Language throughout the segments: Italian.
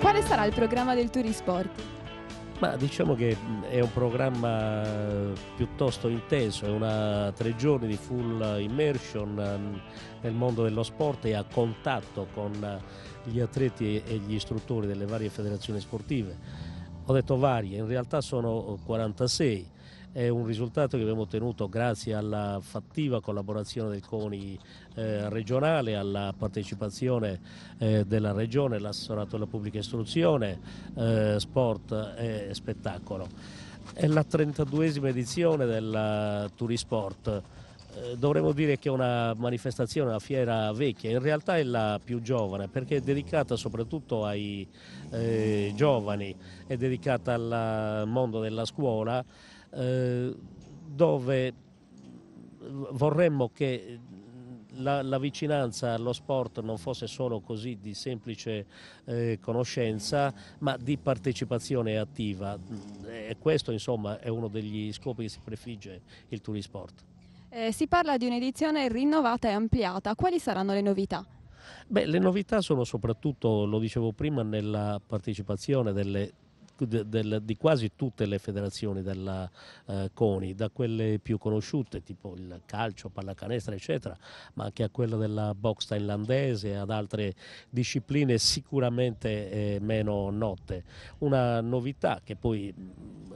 Quale sarà il programma del Turisport? Ma diciamo che è un programma eh, piuttosto intenso, è una tre giorni di full immersion ehm, nel mondo dello sport e a contatto con eh, gli atleti e gli istruttori delle varie federazioni sportive. Ho detto varie, in realtà sono 46 è un risultato che abbiamo ottenuto grazie alla fattiva collaborazione del CONI eh, regionale, alla partecipazione eh, della Regione, l'assessorato della pubblica istruzione, eh, sport e spettacolo. È la 32esima edizione del Turisport eh, dovremmo dire che è una manifestazione, una fiera vecchia, in realtà è la più giovane perché è dedicata soprattutto ai eh, giovani, è dedicata al mondo della scuola eh, dove vorremmo che la, la, vicinanza allo sport non fosse solo così di semplice eh, conoscenza, ma di partecipazione attiva. E questo insomma è uno degli scopi che si prefigge il Turisport. Eh, si parla di un'edizione rinnovata e ampliata. Quali saranno le novità? Beh, le novità sono soprattutto, lo dicevo prima, nella partecipazione delle de, di quasi tutte le federazioni della eh, CONI, da quelle più conosciute tipo il calcio, pallacanestra eccetera, ma anche a quella della box thailandese e ad altre discipline sicuramente eh, meno note. Una novità che poi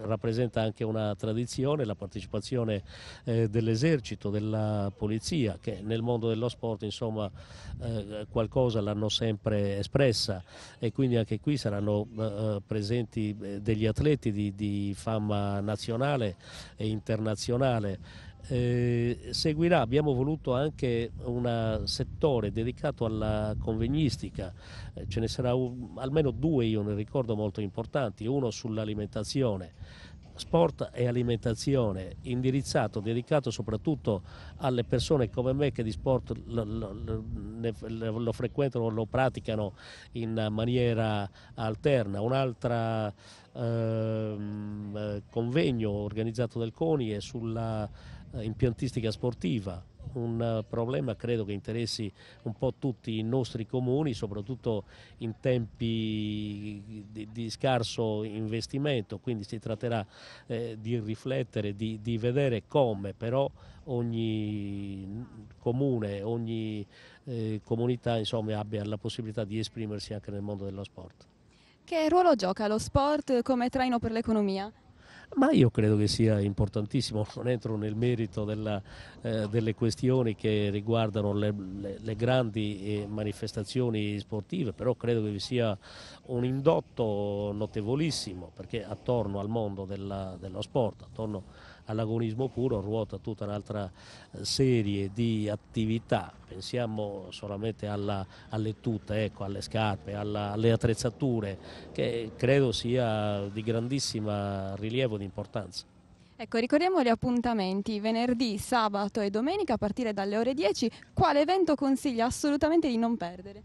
rappresenta anche una tradizione, la partecipazione eh, dell'esercito, della polizia che nel mondo dello sport insomma eh, qualcosa l'hanno sempre espressa e quindi anche qui saranno eh, eh presenti eh, degli atleti di, di fama nazionale e internazionale eh, seguirà, abbiamo voluto anche un settore dedicato alla convegnistica, eh, ce ne sarà un, almeno due, io ne ricordo molto importanti, uno sull'alimentazione sport e alimentazione indirizzato, dedicato soprattutto alle persone come me che di sport lo, lo, lo frequentano, lo praticano in maniera alterna. Un'altra ehm, convegno organizzato dal CONI è sulla eh, impiantistica sportiva un eh, problema credo che interessi un po' tutti i nostri comuni, soprattutto in tempi di, di scarso investimento, quindi si tratterà eh, di riflettere, di, di vedere come però ogni comune, ogni eh, comunità insomma, abbia la possibilità di esprimersi anche nel mondo dello sport. Che ruolo gioca lo sport come traino per l'economia? ma io credo che sia importantissimo, non entro nel merito della, eh, delle questioni che riguardano le, le, le grandi eh, manifestazioni sportive, però credo che vi sia un indotto notevolissimo perché attorno al mondo della, dello sport, attorno all'agonismo puro ruota tutta un'altra eh, serie di attività, pensiamo solamente alla, alle tute, ecco, alle scarpe, alla, alle attrezzature, che credo sia di grandissimo rilievo di importanza. Ecco, ricordiamo gli appuntamenti, venerdì, sabato e domenica a partire dalle ore 10, quale evento consiglia assolutamente di non perdere?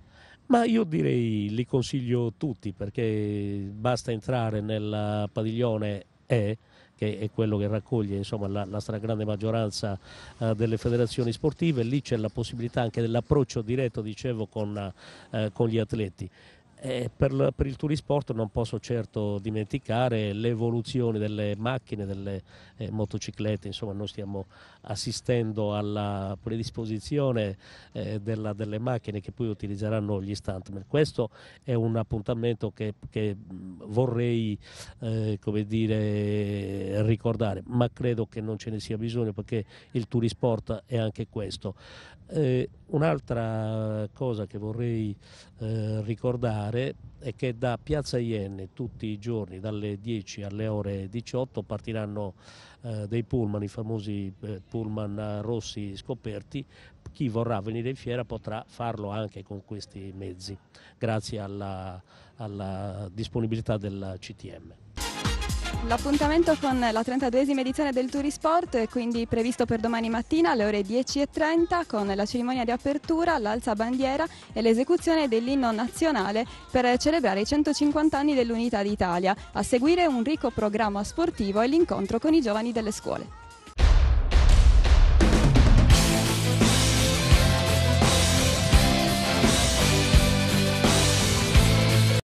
Ma io direi li consiglio tutti perché basta entrare nel padiglione E che è quello che raccoglie insomma, la, la, stragrande maggioranza eh, delle federazioni sportive, lì c'è la possibilità anche dell'approccio diretto, dicevo, con, eh, con gli atleti. Per, per, il turisport non posso certo dimenticare l'evoluzione delle macchine, delle eh, motociclette, insomma noi stiamo assistendo alla predisposizione eh, della, delle macchine che poi utilizzeranno gli stuntman. Questo è un appuntamento che, che mm, vorrei eh, dire, ricordare, ma credo che non ce ne sia bisogno perché il turisport è anche questo. Eh, un'altra cosa che vorrei eh, ricordare è che da Piazza Ienne tutti i giorni dalle 10 alle ore 18 partiranno eh, dei pullman, i famosi eh, pullman rossi scoperti, chi vorrà venire in fiera potrà farlo anche con questi mezzi, grazie alla, alla disponibilità della CTM. L'appuntamento con la 32esima edizione del Turisport è quindi previsto per domani mattina alle ore 10.30 con la cerimonia di apertura, l'alza bandiera e l'esecuzione dell'inno nazionale per celebrare i 150 anni dell'Unità d'Italia. A seguire un ricco programma sportivo e l'incontro con i giovani delle scuole.